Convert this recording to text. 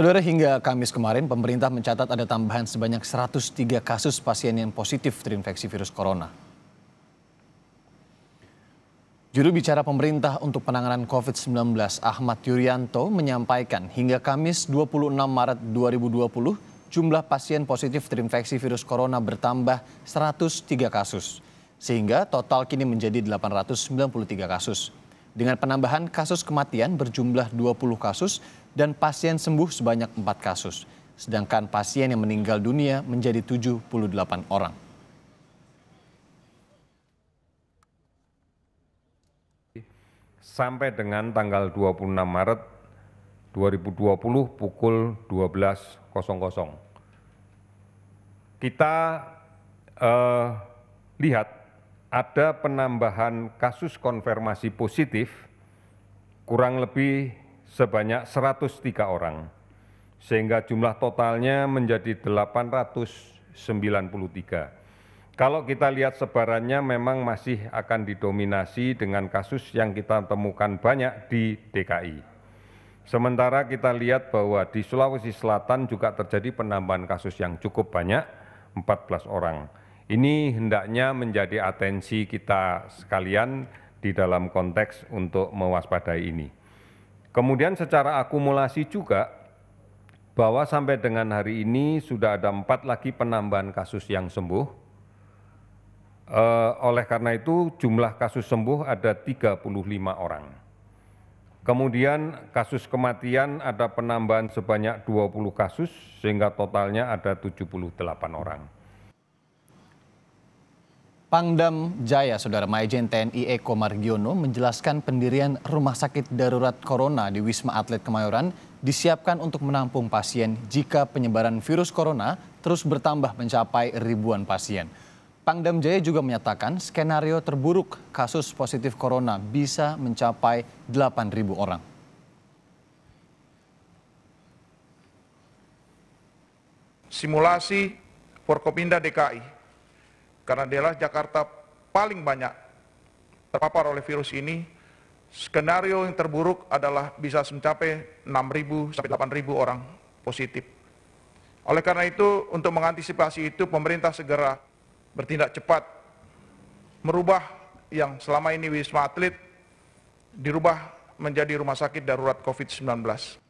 Saudara, hingga Kamis kemarin pemerintah mencatat ada tambahan sebanyak 103 kasus pasien yang positif terinfeksi virus corona. Juru bicara pemerintah untuk penanganan COVID-19 Ahmad Yuryanto menyampaikan hingga Kamis 26 Maret 2020 jumlah pasien positif terinfeksi virus corona bertambah 103 kasus. Sehingga total kini menjadi 893 kasus dengan penambahan kasus kematian berjumlah 20 kasus dan pasien sembuh sebanyak 4 kasus. Sedangkan pasien yang meninggal dunia menjadi 78 orang. Sampai dengan tanggal 26 Maret 2020 pukul 12.00. Kita eh, lihat ada penambahan kasus konfirmasi positif kurang lebih sebanyak 103 orang, sehingga jumlah totalnya menjadi 893. Kalau kita lihat sebarannya memang masih akan didominasi dengan kasus yang kita temukan banyak di DKI. Sementara kita lihat bahwa di Sulawesi Selatan juga terjadi penambahan kasus yang cukup banyak, 14 orang. Ini hendaknya menjadi atensi kita sekalian di dalam konteks untuk mewaspadai ini. Kemudian secara akumulasi juga bahwa sampai dengan hari ini sudah ada empat lagi penambahan kasus yang sembuh. E, oleh karena itu jumlah kasus sembuh ada 35 orang. Kemudian kasus kematian ada penambahan sebanyak 20 kasus sehingga totalnya ada 78 orang. Pangdam Jaya, Saudara Maijen TNI Eko Margiono menjelaskan pendirian rumah sakit darurat corona di Wisma Atlet Kemayoran disiapkan untuk menampung pasien jika penyebaran virus corona terus bertambah mencapai ribuan pasien. Pangdam Jaya juga menyatakan skenario terburuk kasus positif corona bisa mencapai 8.000 orang. Simulasi Forkopinda DKI karena dialah Jakarta paling banyak terpapar oleh virus ini. Skenario yang terburuk adalah bisa mencapai 6.000 sampai 8.000 orang positif. Oleh karena itu, untuk mengantisipasi itu, pemerintah segera bertindak cepat, merubah yang selama ini Wisma Atlet dirubah menjadi rumah sakit darurat COVID-19.